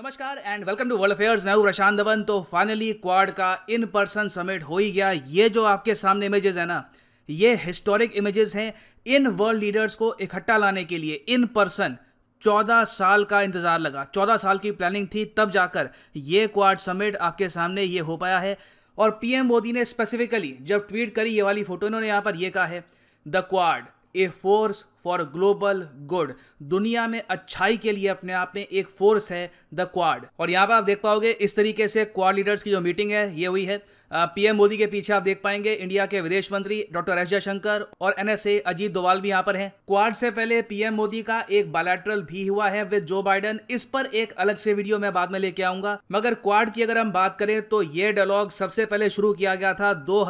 नमस्कार and welcome to world affairs मैं प्रशांत धवन तो फाइनली क्वाड का इन पर्सन समिट हो ही गया ये जो आपके सामने इमेजेस है ना ये हिस्टोरिक इमेजेस हैं इन वर्ल्ड लीडर्स को इकट्ठा लाने के लिए इन पर्सन चौदह साल का इंतज़ार लगा चौदह साल की प्लानिंग थी तब जाकर ये क्वाड समिट आपके सामने ये हो पाया है और पीएम मोदी ने स्पेसिफिकली जब ट्वीट करी ये वाली फोटो इन्होंने यहाँ पर यह कहा है the Quad a force for global good दुनिया में अच्छाई के लिए अपने आप में एक फोर्स है द क्वाड और यहाँ पर आप देख पाओगे इस तरीके से क्वाड लीडर्स की जो मीटिंग है ये हुई है पीएम मोदी के पीछे आप देख पाएंगे इंडिया के विदेश मंत्री डॉक्टर एस जयशंकर और एनएसए अजीत दोवाल भी यहाँ पर हैं क्वाड से पहले पीएम मोदी का एक बायलैटरल भी हुआ है विद जो बाइडेन इस पर एक अलग से वीडियो मैं बाद में लेके आऊंगा मगर क्वाड की अगर हम बात करें तो ये डायलॉग सबसे पहले शुरू किया गया था दो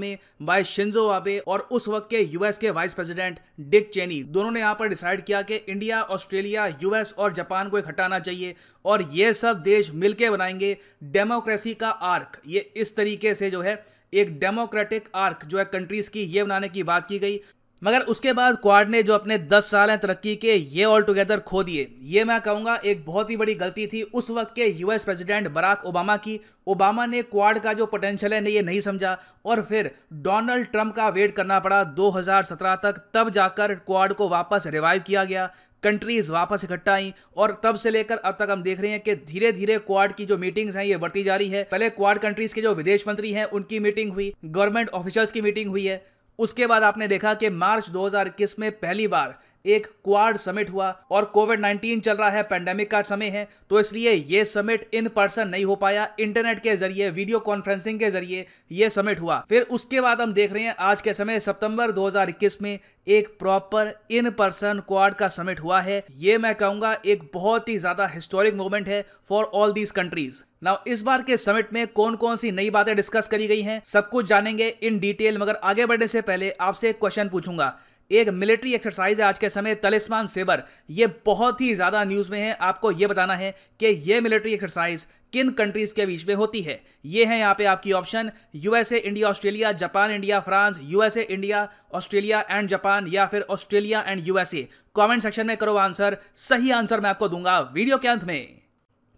में बाय शिंजो आबे और उस वक्त के यूएस के वाइस प्रेसिडेंट डिक चेनी दोनों ने यहाँ पर डिसाइड किया कि इंडिया ऑस्ट्रेलिया यूएस और जापान को हटाना चाहिए और ये सब देश मिलकर बनाएंगे डेमोक्रेसी का आर्क ये इस तरीके से जो है एक डेमोक्रेटिक आर्क जो है कंट्रीज की ये बनाने की बात की गई मगर उसके बाद क्वाड ने जो अपने 10 साल हैं तरक्की के ये ऑल टुगेदर खो दिए ये मैं कहूँगा एक बहुत ही बड़ी गलती थी उस वक्त के यूएस प्रेसिडेंट बराक ओबामा की ओबामा ने क्वाड का जो पोटेंशियल है ये नहीं समझा और फिर डोनाल्ड ट्रंप का वेट करना पड़ा 2017 तक तब जाकर क्वाड को वापस रिवाइव किया गया कंट्रीज़ वापस इकट्ठा आई और तब से लेकर अब तक हम देख रहे हैं कि धीरे धीरे क्वाड की जो मीटिंग्स हैं ये बढ़ती जा रही है पहले क्वाड कंट्रीज़ के जो विदेश मंत्री हैं उनकी मीटिंग हुई गवर्नमेंट ऑफिसर्स की मीटिंग हुई है उसके बाद आपने देखा कि मार्च 2021 में पहली बार एक क्वाड समिट हुआ और कोविड 19 चल रहा है पेंडेमिक का समय है तो इसलिए ये समिट इन पर्सन नहीं हो पाया इंटरनेट के जरिए वीडियो कॉन्फ्रेंसिंग के जरिए ये समिट हुआ फिर उसके बाद हम देख रहे हैं आज के समय सितंबर 2021 में एक प्रॉपर इन पर्सन क्वाड का समिट हुआ है ये मैं कहूंगा एक बहुत ही ज्यादा हिस्टोरिक मोमेंट है for all these countries now इस बार के समिट में कौन कौन सी नई बातें डिस्कस करी गई हैं सब कुछ जानेंगे इन डिटेल मगर आगे बढ़ने से पहले आपसे एक क्वेश्चन पूछूंगा एक मिलिट्री एक्सरसाइज है आज के समय तलिस्मान सेबर ये बहुत ही ज़्यादा न्यूज़ में है आपको ये बताना है कि ये मिलिट्री एक्सरसाइज किन कंट्रीज के बीच में होती है ये है यहाँ पे आपकी option USA India Australia Japan India France USA India Australia and Japan या फिर Australia and USA comment section में करो आंसर सही आंसर मैं आपको दूंगा वीडियो के अंत में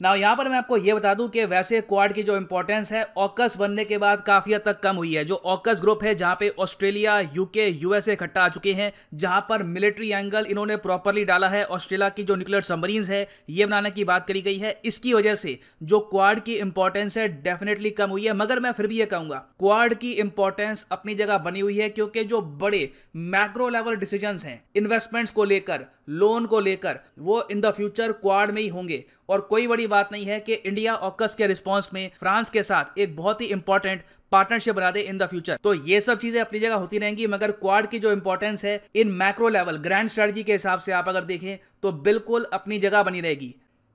ना यहाँ पर मैं आपको ये बता दूं कि वैसे क्वाड की जो इंपॉर्टेंस है ऑकस बनने के बाद काफी हद तक कम हुई है जो ऑकस ग्रुप है जहाँ पे ऑस्ट्रेलिया यूके यूएसए इकट्ठा आ चुके हैं जहाँ पर मिलिट्री एंगल इन्होंने प्रॉपरली डाला है ऑस्ट्रेलिया की जो न्यूक्लियर सबमरीन्स है ये बनाने की बात करी गई है इसकी वजह से जो क्वाड की इंपॉर्टेंस है डेफिनेटली कम हुई है मगर मैं फिर भी ये कहूंगा क्वाड की इंपॉर्टेंस अपनी जगह बनी हुई है क्योंकि जो बड़े मैक्रो लेवल डिसीजन हैं इन्वेस्टमेंट्स को लेकर लोन को लेकर वो इन द फ्यूचर क्वाड में ही होंगे और कोई बड़ी बात नहीं है कि इंडिया ऑकस के रिस्पॉन्स में फ्रांस के साथ एक बहुत ही इंपॉर्टेंट पार्टनरशिप बना दे इन द फ्यूचर तो ये सब चीजें अपनी जगह होती रहेंगी मगर क्वाड की जो इंपॉर्टेंस है इन मैक्रो लेवल ग्रैंड स्ट्रेटजी के हिसाब से आप अगर देखें तो बिल्कुल अपनी जगह बनी रहेगी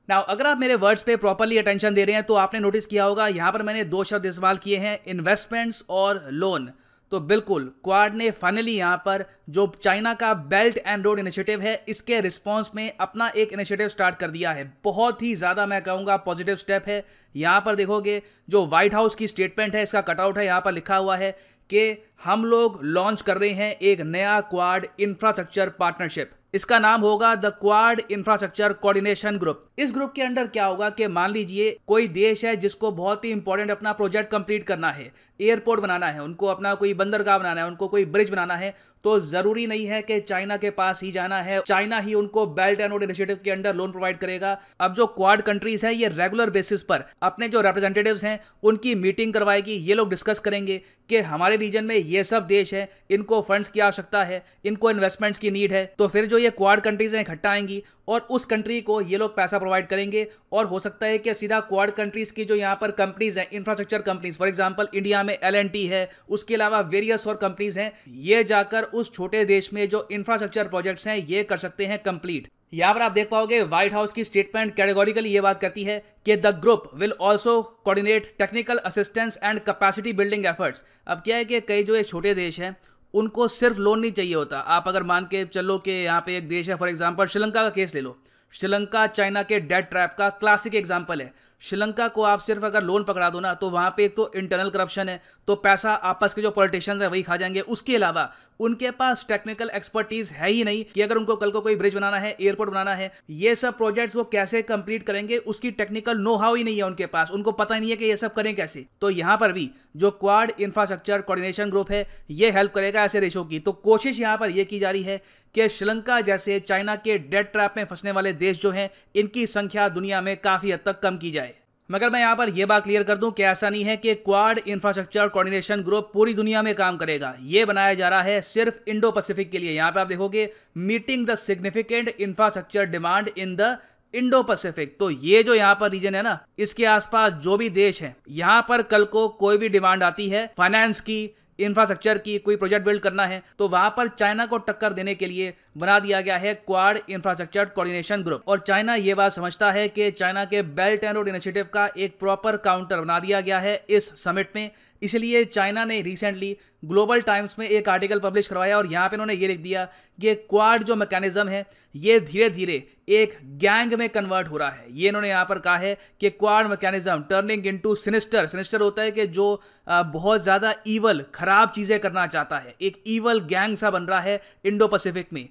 नाउ अगर आप मेरे वर्ड्स पे प्रॉपरली अटेंशन दे रहे हैं तो आपने नोटिस किया होगा यहां पर मैंने दो शब्द इस्तेमाल किए हैं इन्वेस्टमेंट्स और लोन तो बिल्कुल क्वाड ने फाइनली यहाँ पर जो चाइना का बेल्ट एंड रोड इनिशिएटिव है इसके रिस्पांस में अपना एक इनिशिएटिव स्टार्ट कर दिया है बहुत ही ज़्यादा मैं कहूँगा पॉजिटिव स्टेप है यहाँ पर देखोगे जो व्हाइट हाउस की स्टेटमेंट है इसका कटआउट है यहाँ पर लिखा हुआ है कि हम लोग लॉन्च कर रहे हैं एक नया क्वाड इंफ्रास्ट्रक्चर पार्टनरशिप इसका नाम होगा the Quad infrastructure coordination group इस ग्रुप के अंडर क्या होगा कि मान लीजिए कोई देश है जिसको बहुत ही इंपॉर्टेंट अपना प्रोजेक्ट कंप्लीट करना है एयरपोर्ट बनाना है उनको अपना कोई बंदरगाह बनाना है उनको कोई ब्रिज बनाना है तो जरूरी नहीं है कि चाइना के पास ही जाना है चाइना ही उनको बेल्ट एंड रोड इनिशिएटिव के अंडर लोन प्रोवाइड करेगा अब जो क्वाड कंट्रीज हैं ये रेगुलर बेसिस पर अपने जो रिप्रेजेंटेटिव्स हैं उनकी मीटिंग करवाएगी ये लोग डिस्कस करेंगे कि हमारे रीजन में ये सब देश है इनको फंड्स की आवश्यकता है इनको इन्वेस्टमेंट्स की नीड है तो फिर जो ये क्वाड कंट्रीज हैं इकट्ठा आएंगी और उस कंट्री को ये लोग पैसा प्रोवाइड करेंगे और हो सकता है कि सीधा क्वाड कंट्रीज की जो यहाँ पर कंपनीज हैं infrastructure companies for example India में एल है उसके अलावा वेरियस और कंपनीज हैं ये जाकर उस छोटे देश में जो इंफ्रास्ट्रक्चर प्रोजेक्ट्स हैं ये कर सकते हैं कंप्लीट यहाँ पर आप देख पाओगे व्हाइट हाउस की स्टेटमेंट कैटेगोरिकली ये बात करती है कि the group will also coordinate technical assistance and capacity building efforts अब क्या है कि कई जो ये छोटे देश हैं उनको सिर्फ लोन नहीं चाहिए होता आप अगर मान के चलो कि यहाँ पे एक देश है फॉर एग्जाम्पल श्रीलंका का केस ले लो श्रीलंका चाइना के डेड ट्रैप का क्लासिक एग्जाम्पल है श्रीलंका को आप सिर्फ अगर लोन पकड़ा दो ना तो वहाँ पे एक तो इंटरनल करप्शन है तो पैसा आपस के जो पॉलिटिशियंस है वही खा जाएंगे उसके अलावा उनके पास टेक्निकल एक्सपर्टीज है ही नहीं कि अगर उनको कल को कोई ब्रिज बनाना है एयरपोर्ट बनाना है ये सब प्रोजेक्ट्स वो कैसे कंप्लीट करेंगे उसकी टेक्निकल नो हाउ ही नहीं है उनके पास उनको पता ही नहीं है कि ये सब करें कैसे तो यहाँ पर भी जो क्वाड इंफ्रास्ट्रक्चर कोऑर्डिनेशन ग्रुप है ये हेल्प करेगा ऐसे रेशो की तो कोशिश यहाँ पर यह की जा रही है कि श्रीलंका जैसे चाइना के डेड ट्रैप में फंसने वाले देश जो हैं इनकी संख्या दुनिया में काफ़ी हद तक कम की जाए मगर मैं यहाँ पर यह बात क्लियर कर दूं कि ऐसा नहीं है कि क्वाड इंफ्रास्ट्रक्चर कोऑर्डिनेशन ग्रुप पूरी दुनिया में काम करेगा ये बनाया जा रहा है सिर्फ इंडो पैसिफिक के लिए यहाँ पर आप देखोगे meeting the significant infrastructure demand in the Indo Pacific तो ये जो यहाँ पर रीजन है ना इसके आसपास जो भी देश है यहाँ पर कल को कोई भी डिमांड आती है फाइनेंस की इंफ्रास्ट्रक्चर की कोई प्रोजेक्ट बिल्ड करना है तो वहां पर चाइना को टक्कर देने के लिए बना दिया गया है क्वाड इंफ्रास्ट्रक्चर कोऑर्डिनेशन ग्रुप और चाइना ये बात समझता है कि चाइना के बेल्ट एंड रोड इनिशिएटिव का एक प्रॉपर काउंटर बना दिया गया है इस समिट में इसलिए चाइना ने रिसेंटली ग्लोबल टाइम्स में एक आर्टिकल पब्लिश करवाया और यहाँ पे इन्होंने ये लिख दिया कि क्वाड जो मैकेनिज्म है ये धीरे धीरे एक गैंग में कन्वर्ट हो रहा है ये इन्होंने यहाँ पर कहा है कि Quad mechanism turning into sinister sinister होता है कि जो बहुत ज़्यादा ईवल खराब चीज़ें करना चाहता है एक ईवल गैंग सा बन रहा है इंडो पैसिफिक में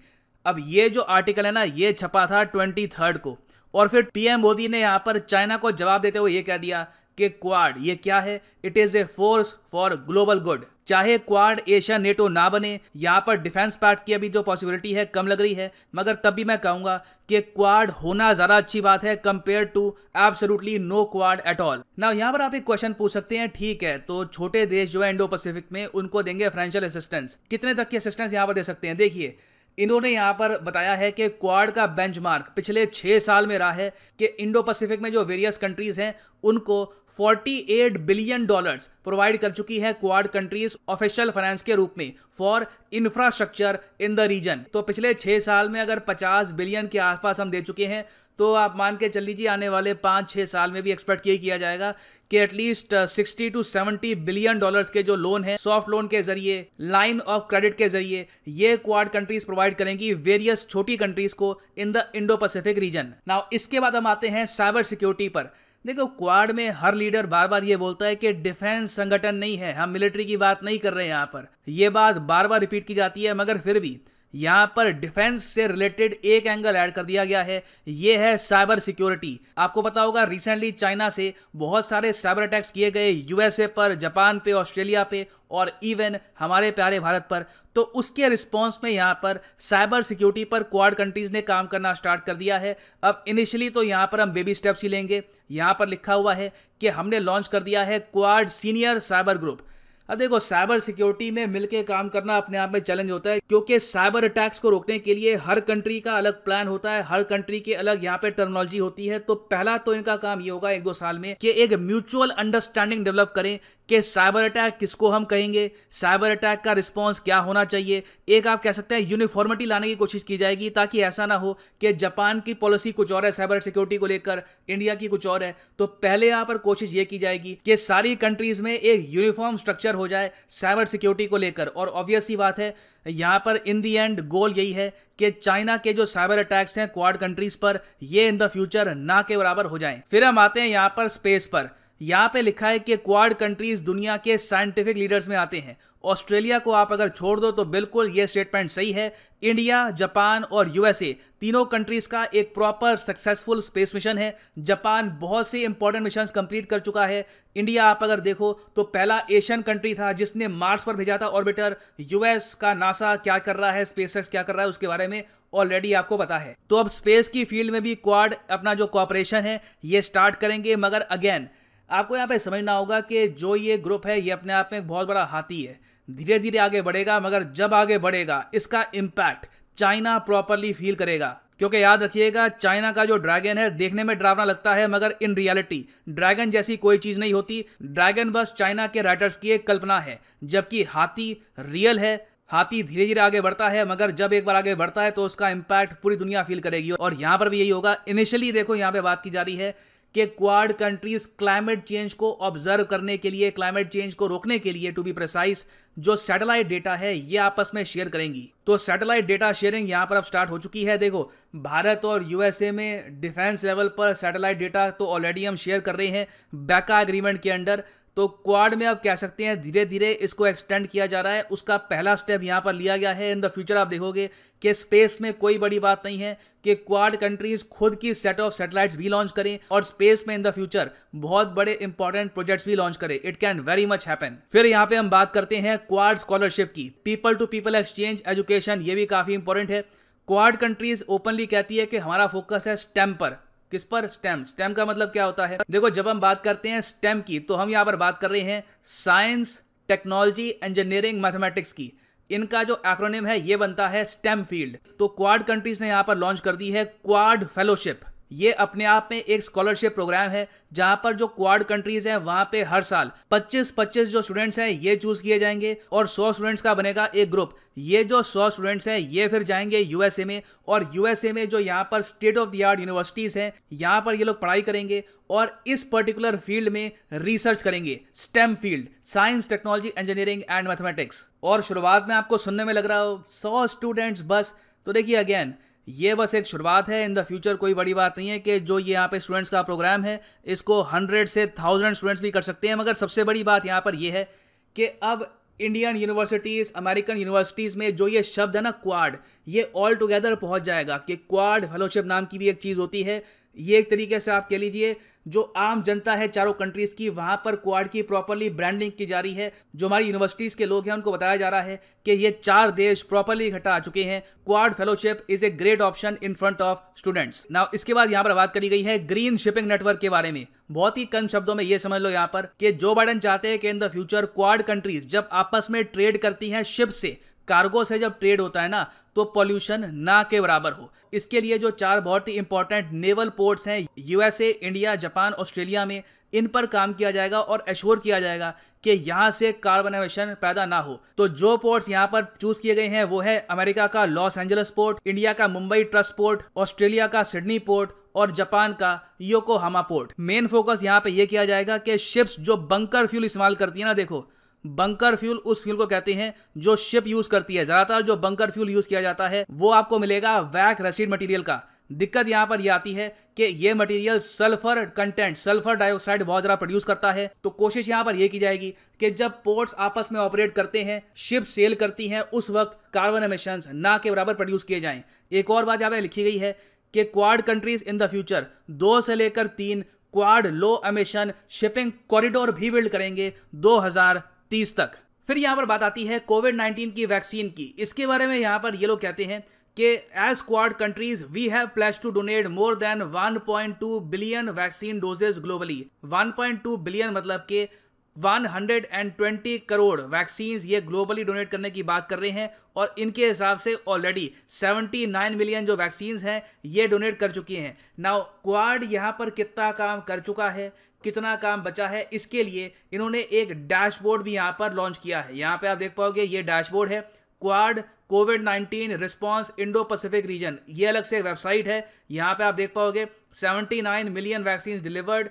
अब ये जो आर्टिकल है ना ये छपा था ट्वेंटी को और फिर पीएम मोदी ने यहाँ पर चाइना को जवाब देते हुए ये कह दिया कि क्वाड ये क्या है it is a force for global good चाहे क्वाड एशिया नेटो ना बने यहाँ पर डिफेंस पार्ट की अभी जो तो पॉसिबिलिटी है कम लग रही है मगर तब भी मैं कहूँगा कि क्वाड होना ज़्यादा अच्छी बात है compare to absolutely no Quad at all ना यहाँ पर आप एक क्वेश्चन पूछ सकते हैं ठीक है तो छोटे देश जो है इंडो पैसिफिक में उनको देंगे फाइनेंशियल असिस्टेंस कितने तक की असिस्टेंस यहाँ पर दे सकते हैं देखिए इन्होंने यहाँ पर बताया है कि क्वाड का बेंचमार्क पिछले छः साल में रहा है कि इंडो पैसिफिक में जो वेरियस कंट्रीज़ हैं उनको 48 बिलियन डॉलर्स प्रोवाइड कर चुकी है क्वाड कंट्रीज ऑफिशियल फाइनेंस के रूप में for infrastructure in the region तो पिछले छह साल में अगर 50 बिलियन के आसपास हम दे चुके हैं तो आप मान के चल लीजिए आने वाले पाँच छः साल में भी एक्सपेक्ट यही किया जाएगा कि at least sixty two seventy billion dollars के जो लोन है सॉफ्ट लोन के जरिए लाइन ऑफ क्रेडिट के जरिए ये क्वाड कंट्रीज प्रोवाइड करेंगी वेरियस छोटी कंट्रीज को in the Indo Pacific region now इसके बाद हम आते हैं साइबर सिक्योरिटी पर देखो क्वाड में हर लीडर बार बार ये बोलता है कि डिफेंस संगठन नहीं है हम मिलिट्री की बात नहीं कर रहे हैं यहाँ पर यह बात बार बार रिपीट की जाती है मगर फिर भी यहाँ पर डिफेंस से रिलेटेड एक एंगल ऐड कर दिया गया है ये है साइबर सिक्योरिटी आपको पता होगा रिसेंटली चाइना से बहुत सारे साइबर अटैक्स किए गए यूएसए पर जापान पे ऑस्ट्रेलिया पे और इवन हमारे प्यारे भारत पर तो उसके रिस्पॉन्स में यहाँ पर साइबर सिक्योरिटी पर क्वाड कंट्रीज़ ने काम करना स्टार्ट कर दिया है अब इनिशियली तो यहाँ पर हम बेबी स्टेप्स ही लेंगे यहाँ पर लिखा हुआ है कि हमने लॉन्च कर दिया है क्वाड सीनियर साइबर ग्रुप अब देखो साइबर सिक्योरिटी में मिलकर काम करना अपने आप में चैलेंज होता है क्योंकि साइबर अटैक्स को रोकने के लिए हर कंट्री का अलग प्लान होता है हर कंट्री के अलग यहाँ पे टर्मोलॉजी होती है तो पहला तो इनका काम ये होगा एक दो साल में कि एक म्यूचुअल अंडरस्टैंडिंग डेवलप करें कि साइबर अटैक किसको हम कहेंगे साइबर अटैक का रिस्पॉन्स क्या होना चाहिए एक आप कह सकते हैं यूनिफॉर्मिटी लाने की कोशिश की जाएगी ताकि ऐसा ना हो कि जापान की पॉलिसी कुछ और है साइबर सिक्योरिटी को लेकर इंडिया की कुछ और है तो पहले यहाँ पर कोशिश ये की जाएगी कि सारी कंट्रीज में एक यूनिफॉर्म स्ट्रक्चर हो जाए साइबर सिक्योरिटी को लेकर और ऑब्वियस ही बात है यहाँ पर इन दी एंड गोल यही है कि चाइना के जो साइबर अटैक्स हैं क्वाड कंट्रीज पर ये इन द फ्यूचर ना के बराबर हो जाएं फिर हम आते हैं यहाँ पर स्पेस पर यहाँ पे लिखा है कि क्वाड कंट्रीज दुनिया के साइंटिफिक लीडर्स में आते हैं ऑस्ट्रेलिया को आप अगर छोड़ दो तो बिल्कुल ये स्टेटमेंट सही है इंडिया जापान और यूएसए तीनों कंट्रीज का एक प्रॉपर सक्सेसफुल स्पेस मिशन है जापान बहुत से इंपॉर्टेंट मिशन कंप्लीट कर चुका है इंडिया आप अगर देखो तो पहला एशियन कंट्री था जिसने मार्स पर भेजा था ऑर्बिटर यूएस का नासा क्या कर रहा है स्पेस क्या कर रहा है उसके बारे में ऑलरेडी आपको पता है तो अब स्पेस की फील्ड में भी क्वाड अपना जो कॉपरेशन है ये स्टार्ट करेंगे मगर अगेन आपको यहाँ पे समझना होगा कि जो ये ग्रुप है ये अपने आप में एक बहुत बड़ा हाथी है धीरे धीरे आगे बढ़ेगा मगर जब आगे बढ़ेगा इसका इम्पैक्ट चाइना प्रॉपरली फील करेगा क्योंकि याद रखिएगा चाइना का जो ड्रैगन है देखने में डरावना लगता है मगर इन रियलिटी ड्रैगन जैसी कोई चीज नहीं होती ड्रैगन बस चाइना के राइटर्स की एक कल्पना है जबकि हाथी रियल है हाथी धीरे धीरे आगे बढ़ता है मगर जब एक बार आगे बढ़ता है तो उसका इम्पैक्ट पूरी दुनिया फील करेगी और यहाँ पर भी यही होगा इनिशियली देखो यहाँ पे बात की जा रही है कि क्वाड कंट्रीज क्लाइमेट चेंज को ऑब्जर्व करने के लिए क्लाइमेट चेंज को रोकने के लिए टू बी प्रेसाइज जो सैटेलाइट डेटा है ये आपस में शेयर करेंगी तो सैटेलाइट डेटा शेयरिंग यहाँ पर अब स्टार्ट हो चुकी है देखो भारत और यूएसए में डिफेंस लेवल पर सैटेलाइट डेटा तो ऑलरेडी हम शेयर कर रहे हैं बैका एग्रीमेंट के अंडर तो क्वाड में आप कह सकते हैं धीरे धीरे इसको एक्सटेंड किया जा रहा है उसका पहला स्टेप यहाँ पर लिया गया है इन द फ्यूचर आप देखोगे कि स्पेस में कोई बड़ी बात नहीं है कि क्वाड कंट्रीज खुद की सेट ऑफ सैटेलाइट्स भी लॉन्च करें और स्पेस में इन द फ्यूचर बहुत बड़े इंपॉर्टेंट प्रोजेक्ट्स भी लॉन्च करें it can very much happen फिर यहाँ पे हम बात करते हैं क्वाड स्कॉलरशिप की people to people exchange education ये भी काफी इंपॉर्टेंट है क्वाड कंट्रीज ओपनली कहती है कि हमारा फोकस है स्टेम पर किस पर स्टेम स्टेम का मतलब क्या होता है देखो जब हम बात करते हैं स्टेम की तो हम यहाँ पर बात कर रहे हैं साइंस टेक्नोलॉजी इंजीनियरिंग मैथमेटिक्स की इनका जो एक्रोनिम है ये बनता है स्टेम फील्ड तो क्वाड कंट्रीज ने यहाँ पर लॉन्च कर दी है क्वाड फेलोशिप ये अपने आप में एक स्कॉलरशिप प्रोग्राम है जहां पर जो क्वाड कंट्रीज हैं वहां पे हर साल 25 25 जो स्टूडेंट्स हैं ये चूज किए जाएंगे और 100 स्टूडेंट्स का बनेगा एक ग्रुप ये जो सौ स्टूडेंट्स हैं ये फिर जाएंगे यूएसए में और यूएसए में जो यहाँ पर state of the art universities हैं यहाँ पर ये लोग पढ़ाई करेंगे और इस पर्टिकुलर फील्ड में रिसर्च करेंगे STEM field science technology engineering and mathematics और शुरुआत में आपको सुनने में लग रहा हो सौ स्टूडेंट्स बस तो देखिए अगेन ये बस एक शुरुआत है इन द फ्यूचर कोई बड़ी बात नहीं है कि जो ये यहाँ पे स्टूडेंट्स का प्रोग्राम है इसको हंड्रेड से थाउजेंड स्टूडेंट्स भी कर सकते हैं मगर सबसे बड़ी बात यहाँ पर यह है कि अब इंडियन यूनिवर्सिटीज़ अमेरिकन यूनिवर्सिटीज़ में जो ये शब्द है ना क्वाड ये ऑल टुगेदर पहुंच जाएगा कि क्वाड फेलोशिप नाम की भी एक चीज़ होती है ये एक तरीके से आप कह लीजिए जो आम जनता है चारों कंट्रीज की वहां पर क्वाड की प्रॉपरली ब्रांडिंग की जा रही है जो हमारी यूनिवर्सिटीज के लोग हैं उनको बताया जा रहा है कि ये चार देश प्रॉपरली इकट्ठा आ चुके हैं Quad fellowship is a great option in front of students now इसके बाद यहां पर बात करी गई है ग्रीन शिपिंग नेटवर्क के बारे में बहुत ही कम शब्दों में यह समझ लो यहां पर कि जो बाइडन चाहते हैं कि in the future Quad countries जब आपस में ट्रेड करती हैं शिप से कार्गो से जब ट्रेड होता है ना तो पॉल्यूशन ना के बराबर हो इसके लिए जो चार बहुत ही इंपॉर्टेंट नेवल पोर्ट्स हैं यूएसए इंडिया जापान ऑस्ट्रेलिया में इन पर काम किया जाएगा और एश्योर किया जाएगा कि यहाँ से कार्बन एमिशन पैदा ना हो तो जो पोर्ट्स यहाँ पर चूज किए गए हैं वो है अमेरिका का लॉस एंजल्स पोर्ट इंडिया का मुंबई ट्रस्ट पोर्ट ऑस्ट्रेलिया का सिडनी पोर्ट और जापान का योकोहामा पोर्ट मेन फोकस यहाँ पे ये यह किया जाएगा कि शिप्स जो बंकर फ्यूल इस्तेमाल करती है ना देखो बंकर फ्यूल उस फ्यूल को कहते हैं जो शिप यूज करती है ज्यादातर जो बंकर फ्यूल यूज किया जाता है वो आपको मिलेगा वैक रशीड मटेरियल का दिक्कत यहां पर यह आती है कि ये material sulphur content sulphur dioxide बहुत ज़्यादा प्रोड्यूस करता है तो कोशिश यहां पर यह की जाएगी कि जब पोर्ट्स आपस में ऑपरेट करते हैं शिप सेल करती हैं उस वक्त कार्बन एमिशन ना के बराबर प्रोड्यूस किए जाएं एक और बात यहां पर लिखी गई है कि quad countries in the future दो से लेकर तीन quad low emission shipping corridor भी बिल्ड करेंगे 2050 तीस तक फिर यहाँ पर बात आती है कोविड 19 की वैक्सीन की इसके बारे में यहाँ पर ये लोग कहते हैं कि as quad countries we have place to donate more than 1.2 billion vaccine doses globally 1.2 billion मतलब के 120 करोड़ वैक्सीन ये ग्लोबली डोनेट करने की बात कर रहे हैं और इनके हिसाब से ऑलरेडी 79 मिलियन जो वैक्सीन हैं ये डोनेट कर चुकी हैं नाउ क्वाड यहाँ पर कितना काम कर चुका है कितना काम बचा है इसके लिए इन्होंने एक डैशबोर्ड भी यहाँ पर लॉन्च किया है यहाँ पे आप देख पाओगे ये डैशबोर्ड है quad covid 19 response Indo Pacific region ये अलग से वेबसाइट है यहाँ पे आप देख पाओगे 79 मिलियन वैक्सीन डिलीवर्ड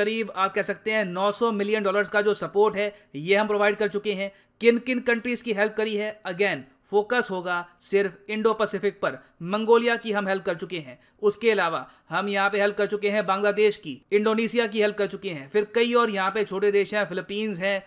करीब आप कह सकते हैं 900 मिलियन डॉलर्स का जो सपोर्ट है ये हम प्रोवाइड कर चुके हैं किन किन कंट्रीज़ की हेल्प करी है अगेन फोकस होगा सिर्फ इंडो पैसिफिक पर मंगोलिया की हम हेल्प कर चुके हैं उसके अलावा हम यहाँ पे हेल्प कर चुके हैं बांग्लादेश की इंडोनेशिया की हेल्प कर चुके हैं फिर कई और यहाँ पे छोटे देश हैं फिलीपींस हैं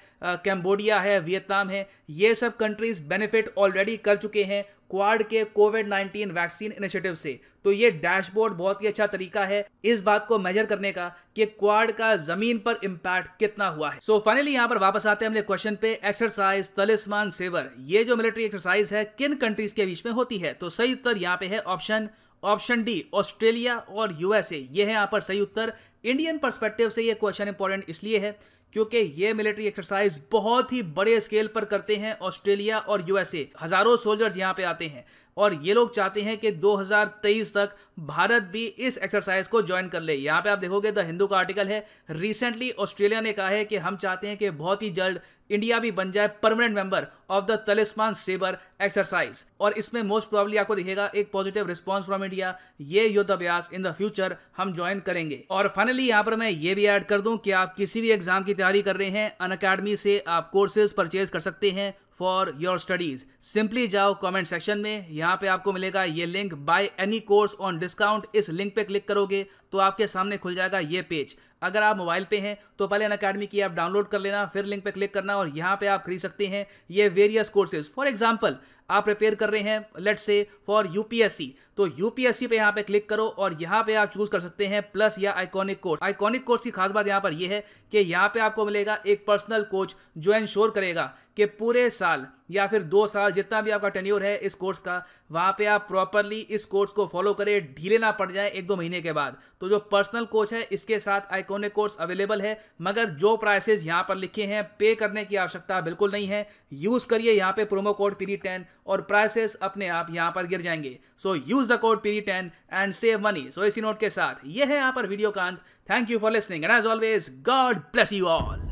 कैम्बोडिया है वियतनाम है ये सब कंट्रीज बेनिफिट ऑलरेडी कर चुके हैं क्वाड के कोविड 19 वैक्सीन इनिशिएटिव से तो ये डैशबोर्ड बहुत ही अच्छा तरीका है इस बात को मेजर करने का कि क्वाड का जमीन पर इम्पैक्ट कितना हुआ है सो फाइनली यहाँ पर वापस आते हैं हमने क्वेश्चन पे एक्सरसाइज तलिस्मान सेवर ये जो मिलिट्री एक्सरसाइज है किन कंट्रीज के बीच में होती है तो सही उत्तर यहाँ पे है ऑप्शन ऑप्शन डी ऑस्ट्रेलिया और यूएसए ये है यहाँ पर सही उत्तर इंडियन परस्पेक्टिव से ये क्वेश्चन इंपॉर्टेंट इसलिए है क्योंकि ये मिलिट्री एक्सरसाइज बहुत ही बड़े स्केल पर करते हैं ऑस्ट्रेलिया और यूएसए हजारों सोल्जर्स यहाँ पे आते हैं और ये लोग चाहते हैं कि 2023 तक भारत भी इस एक्सरसाइज को ज्वाइन कर ले यहाँ पे आप देखोगे द हिंदू का आर्टिकल है रिसेंटली ऑस्ट्रेलिया ने कहा है कि हम चाहते हैं कि बहुत ही जल्द इंडिया भी बन जाए permanent member of the Talisman Sabre exercise और इसमें मोस्ट प्रॉब्ली आपको दिखेगा एक पॉजिटिव रिस्पॉन्स फ्रॉम इंडिया ये युद्धाभ्यास इन द फ्यूचर हम ज्वाइन करेंगे और फाइनली यहाँ पर मैं ये भी ऐड कर दूं कि आप किसी भी एग्जाम की तैयारी कर रहे हैं अन से आप कोर्सेज परचेज कर सकते हैं फॉर योर स्टडीज सिंपली जाओ कमेंट सेक्शन में यहाँ पे आपको मिलेगा ये link buy any course on discount इस लिंक पे क्लिक करोगे तो आपके सामने खुल जाएगा ये पेज अगर आप मोबाइल पे हैं तो पहले अन अकेडमी की ऐप डाउनलोड कर लेना फिर लिंक पे क्लिक करना और यहाँ पे आप खरीद सकते हैं ये वेरियस कोर्सेज फॉर एग्जाम्पल आप प्रिपेयर कर रहे हैं लेट से फॉर यूपीएससी तो यूपीएससी पे यहाँ पे क्लिक करो और यहाँ पे आप चूज कर सकते हैं प्लस या आइकॉनिक कोर्स आइकॉनिक कोर्स की खास बात यहाँ पर यह है कि यहाँ पे आपको मिलेगा एक पर्सनल कोच जो इंश्योर करेगा कि पूरे साल या फिर दो साल जितना भी आपका टेन्योर है इस कोर्स का वहाँ पे आप प्रॉपरली इस कोर्स को फॉलो करें ढीले ना पड़ जाए एक दो महीने के बाद तो जो पर्सनल कोच है इसके साथ आइकोनिक कोर्स अवेलेबल है मगर जो प्राइसेज यहाँ पर लिखे हैं पे करने की आवश्यकता बिल्कुल नहीं है यूज़ करिए यहाँ पर प्रोमो कोड पीरी टेन और प्राइसेस अपने आप यहाँ पर गिर जाएंगे so use the code Piri ten and save money so इसी नोट के साथ ये है यहाँ पर वीडियो का अंत thank you for listening and as always God bless you all